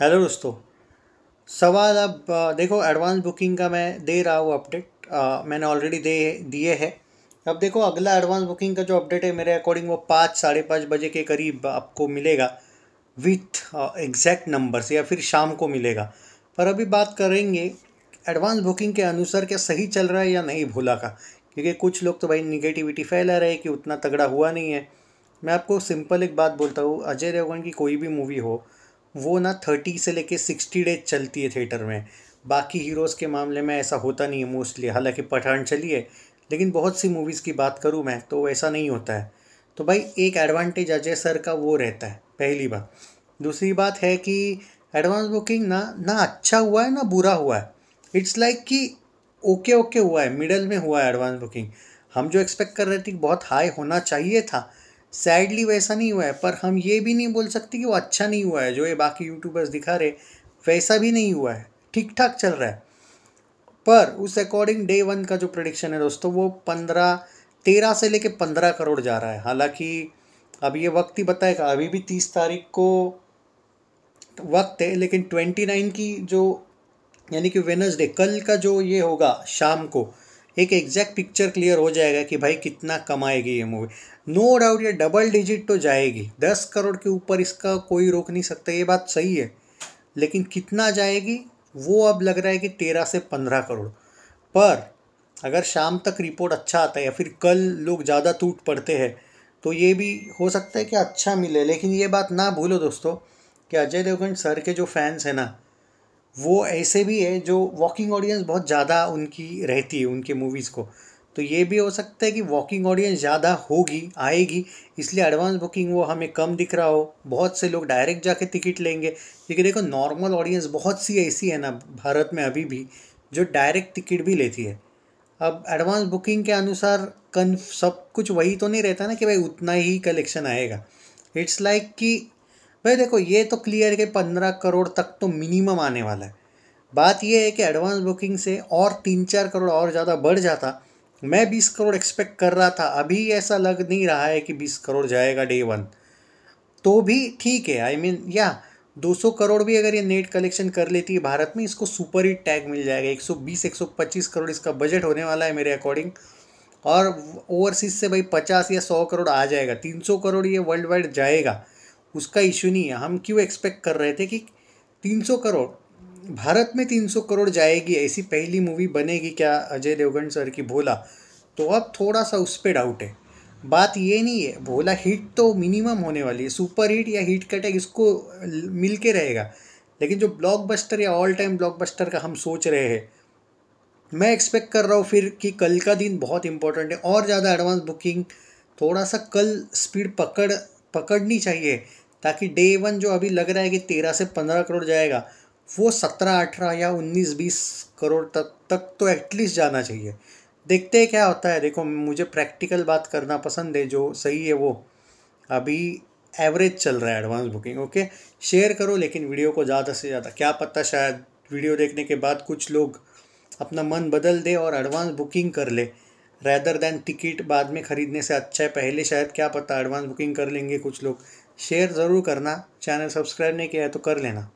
hello दोस्तों सवाल अब देखो एडवांस बुकिंग का मैं दे रहा हूँ अपडेट मैंने ऑलरेडी दे दिए है अब देखो अगला एडवांस बुकिंग का जो अपडेट है मेरे अकॉर्डिंग वो पाँच साढ़े पाँच बजे के करीब आपको मिलेगा विथ एग्जैक्ट नंबर्स या फिर शाम को मिलेगा पर अभी बात करेंगे एडवांस बुकिंग के अनुसार क्या सही चल रहा है या नहीं भोला का क्योंकि कुछ लोग तो भाई निगेटिविटी फैला रहे कि उतना तगड़ा हुआ नहीं है मैं आपको सिंपल एक बात बोलता हूँ अजय देवगन की कोई भी मूवी हो वो ना थर्टी से लेके सिक्सटी डेज चलती है थिएटर में बाकी हीरोज़ के मामले में ऐसा होता नहीं है मोस्टली हालांकि पठान चली है लेकिन बहुत सी मूवीज़ की बात करूँ मैं तो ऐसा नहीं होता है तो भाई एक एडवांटेज अजय सर का वो रहता है पहली बात दूसरी बात है कि एडवांस बुकिंग ना ना अच्छा हुआ है ना बुरा हुआ है इट्स लाइक like कि ओके ओके हुआ है मिडल में हुआ है एडवांस बुकिंग हम जो एक्सपेक्ट कर रहे थे बहुत हाई होना चाहिए था सैडली वैसा नहीं हुआ है पर हम ये भी नहीं बोल सकते कि वो अच्छा नहीं हुआ है जो ये बाकी यूट्यूबर्स दिखा रहे वैसा भी नहीं हुआ है ठीक ठाक चल रहा है पर उस अकॉर्डिंग डे वन का जो प्रडिक्शन है दोस्तों वो पंद्रह तेरह से लेके पंद्रह करोड़ जा रहा है हालांकि अब ये वक्त ही बताएगा अभी भी तीस तारीख को वक्त है लेकिन ट्वेंटी नाइन की जो यानी कि वेनसडे कल का जो ये होगा शाम को एक एग्जैक्ट पिक्चर क्लियर हो जाएगा कि भाई कितना कमाएगी ये मूवी नो डाउट ये डबल डिजिट तो जाएगी दस करोड़ के ऊपर इसका कोई रोक नहीं सकता ये बात सही है लेकिन कितना जाएगी वो अब लग रहा है कि तेरह से पंद्रह करोड़ पर अगर शाम तक रिपोर्ट अच्छा आता है या फिर कल लोग ज़्यादा टूट पड़ते हैं तो ये भी हो सकता है कि अच्छा मिले लेकिन ये बात ना भूलो दोस्तों कि अजय देवगन सर के जो फैंस हैं ना वो ऐसे भी है जो वॉकिंग ऑडियंस बहुत ज़्यादा उनकी रहती है उनके मूवीज़ को तो ये भी हो सकता है कि वॉकिंग ऑडियंस ज़्यादा होगी आएगी इसलिए एडवांस बुकिंग वो हमें कम दिख रहा हो बहुत से लोग डायरेक्ट जाके टिकट लेंगे लेकिन देखो नॉर्मल ऑडियंस बहुत सी ऐसी है ना भारत में अभी भी जो डायरेक्ट टिकट भी लेती है अब एडवांस बुकिंग के अनुसार कन सब कुछ वही तो नहीं रहता ना कि भाई उतना ही कलेक्शन आएगा इट्स लाइक like कि भाई देखो ये तो क्लियर है कि पंद्रह करोड़ तक तो मिनिमम आने वाला है बात यह है कि एडवांस बुकिंग से और तीन चार करोड़ और ज़्यादा बढ़ जाता मैं बीस करोड़ एक्सपेक्ट कर रहा था अभी ऐसा लग नहीं रहा है कि बीस करोड़ जाएगा डे वन तो भी ठीक है आई मीन या दो सौ करोड़ भी अगर ये नेट कलेक्शन कर लेती है भारत में इसको सुपर हिट टैग मिल जाएगा एक एक सौ बीस सौ पच्चीस करोड़ इसका बजट होने वाला है मेरे अकॉर्डिंग और ओवरसीज से भाई पचास या सौ करोड़ आ जाएगा तीन सौ करोड़ ये वर्ल्ड वाइड जाएगा उसका इशू नहीं है हम क्यों एक्सपेक्ट कर रहे थे कि 300 करोड़ भारत में 300 करोड़ जाएगी ऐसी पहली मूवी बनेगी क्या अजय देवगन सर की भोला तो अब थोड़ा सा उस पर डाउट है बात ये नहीं है भोला हिट तो मिनिमम होने वाली है सुपर हिट या हिट कटैक इसको मिल के रहेगा लेकिन जो ब्लॉकबस्टर या ऑल टाइम ब्लॉकबस्टर का हम सोच रहे हैं मैं एक्सपेक्ट कर रहा हूँ फिर कि कल का दिन बहुत इंपॉर्टेंट है और ज़्यादा एडवांस बुकिंग थोड़ा सा कल स्पीड पकड़ पकड़नी चाहिए ताकि डे वन जो अभी लग रहा है कि तेरह से पंद्रह करोड़ जाएगा वो सत्रह अठारह या उन्नीस बीस करोड़ तक तक तो एटलीस्ट जाना चाहिए देखते हैं क्या होता है देखो मुझे प्रैक्टिकल बात करना पसंद है जो सही है वो अभी एवरेज चल रहा है एडवांस बुकिंग ओके शेयर करो लेकिन वीडियो को ज़्यादा से ज़्यादा क्या पता शायद वीडियो देखने के बाद कुछ लोग अपना मन बदल दे और एडवांस बुकिंग कर ले रैदर दैन टिकट बाद में ख़रीदने से अच्छा है पहले शायद क्या पता एडवांस बुकिंग कर लेंगे कुछ लोग शेयर ज़रूर करना चैनल सब्सक्राइब नहीं किया है तो कर लेना